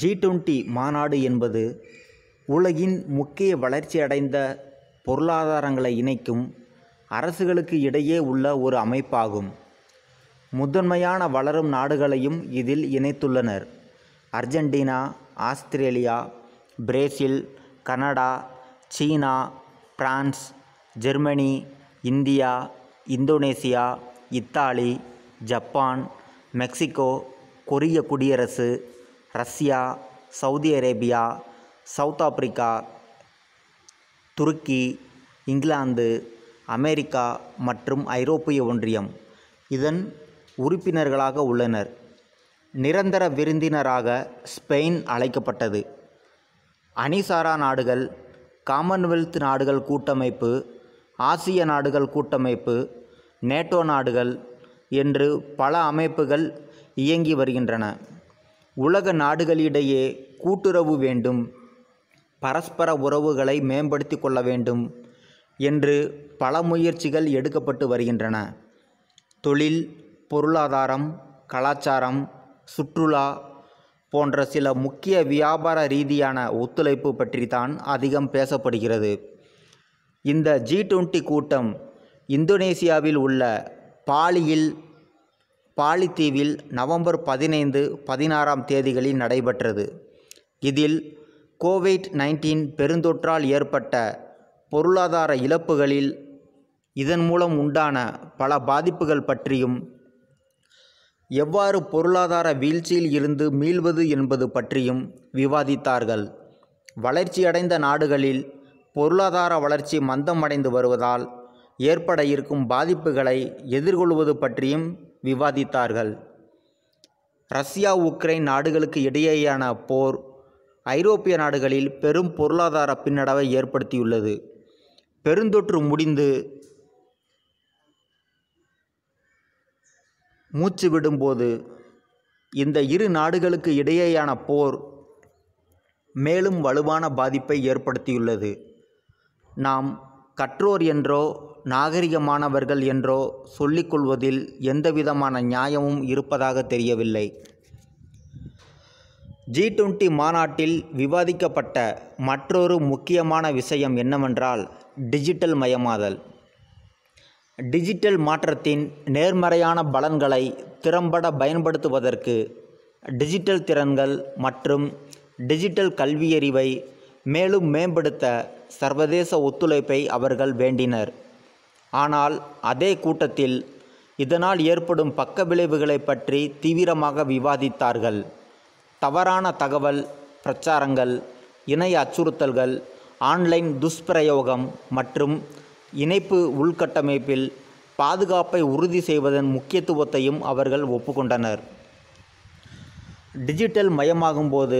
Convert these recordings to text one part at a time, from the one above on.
G twenty மாநாடு என்பது உலகின் முக்கிய வளர்ச்சி அடைந்த பொருளாதாரங்களை இணைக்கும் அரசுகளுக்கு இடையே உள்ள ஒரு அமைப்பாகும் முதன்மையான வளரும் நாடுகளையும் இதில் இணைத்துள்ளனர் Argentina Australia Brazil Canada China France Germany India Indonesia Italy Japan Mexico கொரிய குடியரசு Russia Saudi Arabia South Africa துருக்கி இங்கிலாந்து அமெரிக்கா மற்றும் ஐரோப்பிய ஒன்றியம் இதன் உறுப்பினர்களாக உள்ளனர் நிரந்தர விருந்தினராக ஸ்பெயின் அழைக்கப்பட்டது அணிசாரா நாடுகள் காமன்வெல்த் நாடுகள் கூட்டமைப்பு ஆசிய நாடுகள் கூட்டமைப்பு நேட்டோ நாடுகள் என்று பல அமைப்புகள் இயங்கி வருகின்றன உலக நாடுகளிடையே கூட்டுறவு வேண்டும் பரஸ்பர உறவுகளை மேம்படுத்தி கொள்ள வேண்டும் என்று பல முயற்சிகள் எடுக்கப்பட்டு வருகின்றன தொழில் பொருளாதாரம் கலாச்சாரம் சுற்றுலா போன்ற சில முக்கிய வியாபார ரீதியான ஒத்துழைப்பு பற்றி தான் அதிகம் பேசப்படுகிறது இந்த ஜி டுவெண்ட்டி கூட்டம் இந்தோனேசியாவில் உள்ள பாலியில் பாலித்தீவில் நவம்பர் பதினைந்து பதினாறாம் தேதிகளில் நடைபெற்றது இதில் கோவிட் நைன்டீன் பெருந்தொற்றால் ஏற்பட்ட பொருளாதார இழப்புகளில் இதன் மூலம் உண்டான பல பாதிப்புகள் பற்றியும் எவ்வாறு பொருளாதார வீழ்ச்சியில் இருந்து மீள்வது என்பது பற்றியும் விவாதித்தார்கள் வளர்ச்சியடைந்த நாடுகளில் பொருளாதார வளர்ச்சி மந்தமடைந்து வருவதால் ஏற்பட இருக்கும் பாதிப்புகளை எதிர்கொள்வது பற்றியும் விவாதித்தார்கள் ரஷ்யா உக்ரைன் நாடுகளுக்கு இடையேயான போர் ஐரோப்பிய நாடுகளில் பெரும் பொருளாதார பின்னடைவை ஏற்படுத்தியுள்ளது பெருந்தொற்று முடிந்து மூச்சு விடும்போது இந்த இரு நாடுகளுக்கு இடையேயான போர் மேலும் வலுவான பாதிப்பை ஏற்படுத்தியுள்ளது நாம் கற்றோர் என்றோ நாகரிகமானவர்கள் என்றோ சொல்லிக்கொள்வதில் எந்தவிதமான நியாயமும் இருப்பதாக தெரியவில்லை ஜி டுவெண்ட்டி மாநாட்டில் விவாதிக்கப்பட்ட மற்றொரு முக்கியமான விஷயம் என்னவென்றால் டிஜிட்டல் மயமாதல் டிஜிட்டல் மாற்றத்தின் நேர்மறையான பலன்களை திறம்பட பயன்படுத்துவதற்கு டிஜிட்டல் திறன்கள் மற்றும் டிஜிட்டல் கல்வியறிவை மேலும் மேம்படுத்த சர்வதேச ஒத்துழைப்பை அவர்கள் வேண்டினர் ஆனால் அதே கூட்டத்தில் இதனால் ஏற்படும் பக்க விளைவுகளை பற்றி தீவிரமாக விவாதித்தார்கள் தவறான தகவல் பிரச்சாரங்கள் இணைய அச்சுறுத்தல்கள் ஆன்லைன் துஷ்பிரயோகம் மற்றும் இணைப்பு உள்கட்டமைப்பில் பாதுகாப்பை உறுதி செய்வதன் முக்கியத்துவத்தையும் அவர்கள் ஒப்புக்கொண்டனர் டிஜிட்டல் மயமாகும்போது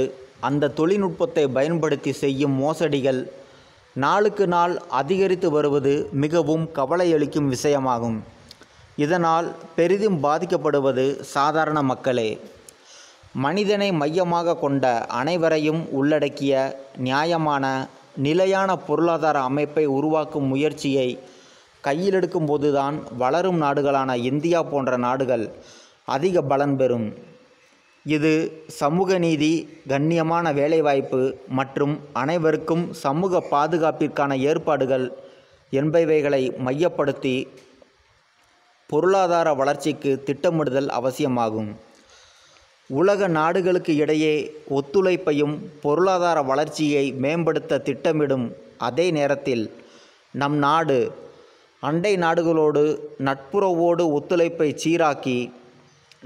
அந்த தொழில்நுட்பத்தை பயன்படுத்தி செய்யும் மோசடிகள் நாளுக்கு நாள் அதிகரித்து வருவது மிகவும் கவலையளிக்கும் விஷயமாகும் இதனால் பெரிதும் பாதிக்கப்படுவது சாதாரண மக்களே மனிதனை மையமாக கொண்ட அனைவரையும் உள்ளடக்கிய நியாயமான நிலையான பொருளாதார அமைப்பை உருவாக்கும் முயற்சியை கையிலெடுக்கும் போதுதான் வளரும் நாடுகளான இந்தியா போன்ற நாடுகள் அதிக பலன் பெறும் இது சமூக நீதி கண்ணியமான வேலைவாய்ப்பு மற்றும் அனைவருக்கும் சமூக பாதுகாப்பிற்கான ஏற்பாடுகள் என்பவைகளை மையப்படுத்தி பொருளாதார வளர்ச்சிக்கு திட்டமிடுதல் அவசியமாகும் உலக நாடுகளுக்கு இடையே ஒத்துழைப்பையும் பொருளாதார வளர்ச்சியை மேம்படுத்த திட்டமிடும் அதே நேரத்தில் நம் நாடு அண்டை நாடுகளோடு நட்புறவோடு ஒத்துழைப்பை சீராக்கி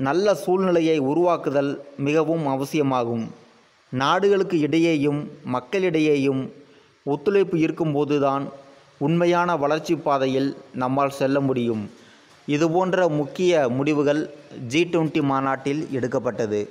நல்ல சூழ்நிலையை உருவாக்குதல் மிகவும் அவசியமாகும் நாடுகளுக்கு இடையேயும் மக்களிடையேயும் ஒத்துழைப்பு இருக்கும்போதுதான் உண்மையான வளர்ச்சி பாதையில் நம்மால் செல்ல முடியும் இதுபோன்ற முக்கிய முடிவுகள் ஜி டுவெண்ட்டி மாநாட்டில் எடுக்கப்பட்டது